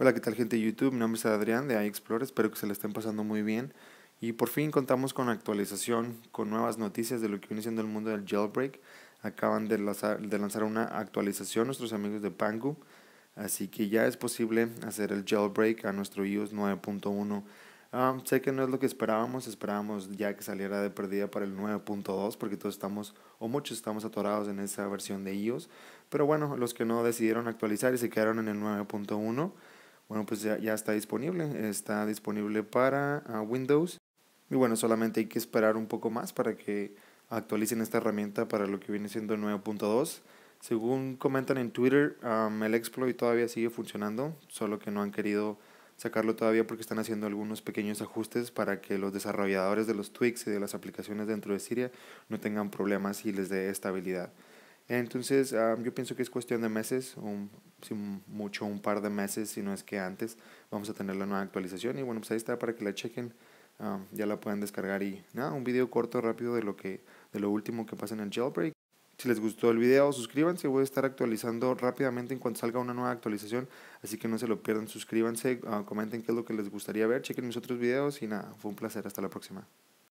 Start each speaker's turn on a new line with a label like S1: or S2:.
S1: Hola, ¿qué tal gente de YouTube? Mi nombre es Adrián de iExplorer, espero que se la estén pasando muy bien. Y por fin contamos con actualización, con nuevas noticias de lo que viene siendo el mundo del jailbreak. Acaban de lanzar, de lanzar una actualización nuestros amigos de Pangu, así que ya es posible hacer el jailbreak a nuestro iOS 9.1. Ah, sé que no es lo que esperábamos, esperábamos ya que saliera de perdida para el 9.2 porque todos estamos o muchos estamos atorados en esa versión de iOS, pero bueno, los que no decidieron actualizar y se quedaron en el 9.1 bueno, pues ya, ya está disponible, está disponible para ah, Windows. Y bueno, solamente hay que esperar un poco más para que actualicen esta herramienta para lo que viene siendo 9.2. Según comentan en Twitter, el exploit todavía sigue funcionando, solo que no han querido sacarlo todavía porque están haciendo algunos pequeños ajustes para que los desarrolladores de los tweaks y de las aplicaciones dentro de Siria no tengan problemas y les dé estabilidad. Entonces, yo pienso que es cuestión de meses, un, si mucho un par de meses, si no es que antes, vamos a tener la nueva actualización. Y bueno, pues ahí está para que la chequen. Um, ya la puedan descargar y nada, un video corto, rápido de lo, que, de lo último que pasa en el jailbreak. Si les gustó el video, suscríbanse. Voy a estar actualizando rápidamente en cuanto salga una nueva actualización. Así que no se lo pierdan. Suscríbanse, ah, comenten qué es lo que les gustaría ver. Chequen mis otros videos y nada, fue un placer. Hasta la próxima.